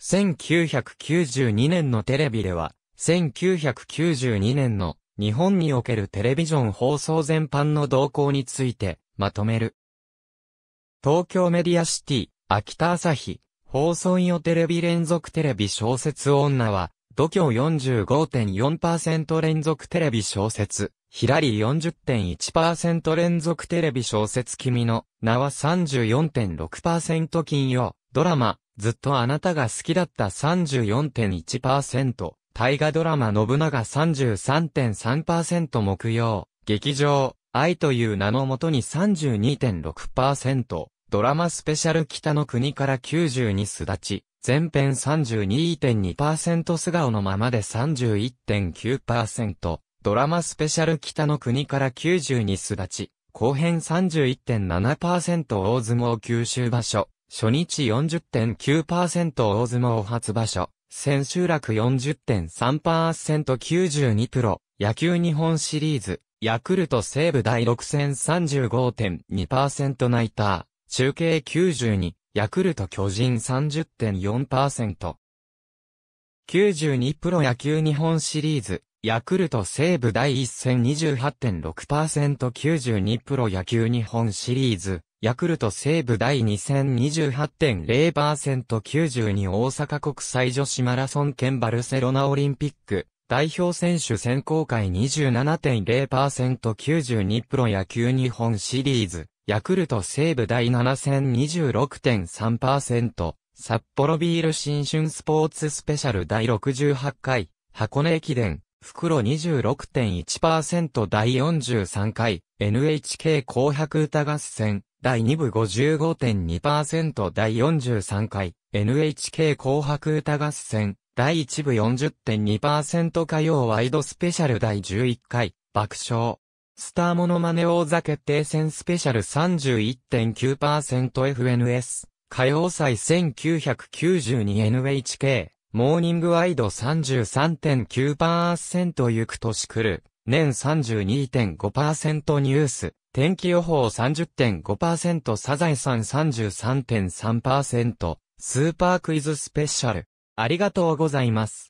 1992年のテレビでは、1992年の日本におけるテレビジョン放送全般の動向についてまとめる。東京メディアシティ、秋田朝日、放送よテレビ連続テレビ小説女は、度胸45.4%連続テレビ小説、ヒラリー40.1%連続テレビ小説君の名は34.6%金曜、ドラマ、ずっとあなたが好きだった34.1%、大河ドラマ信長33.3%木曜、劇場、愛という名のもとに32.6%、ドラマスペシャル北の国から92すだち、前編32.2%素顔のままで31.9%、ドラマスペシャル北の国から92すだち、後編31.7%大相撲九州場所、初日40.9%大相撲初場所、千秋楽 40.3%92 プロ、野球日本シリーズ、ヤクルト西部第6戦35.2%ナイター、中継92、ヤクルト巨人30.4%。92プロ野球日本シリーズ、ヤクルト西部第1戦 28.6%92 プロ野球日本シリーズ、ヤクルト西部第2戦2028.0%、92大阪国際女子マラソン兼バルセロナオリンピック、代表選手選考会27.0%、92プロ野球日本シリーズ、ヤクルト西部第7戦26.3%、札幌ビール新春スポーツスペシャル第68回、箱根駅伝、袋26.1%第43回 NHK 紅白歌合戦第2部55.2%第43回 NHK 紅白歌合戦第1部40.2%火曜ワイドスペシャル第11回爆笑スターモノマネ王座決定戦スペシャル 31.9%FNS 火曜祭 1992NHK モーニングワイド33.9%行く年来る年32.5%ニュース天気予報30.5%サザエさん33.3%スーパークイズスペシャル。ありがとうございます。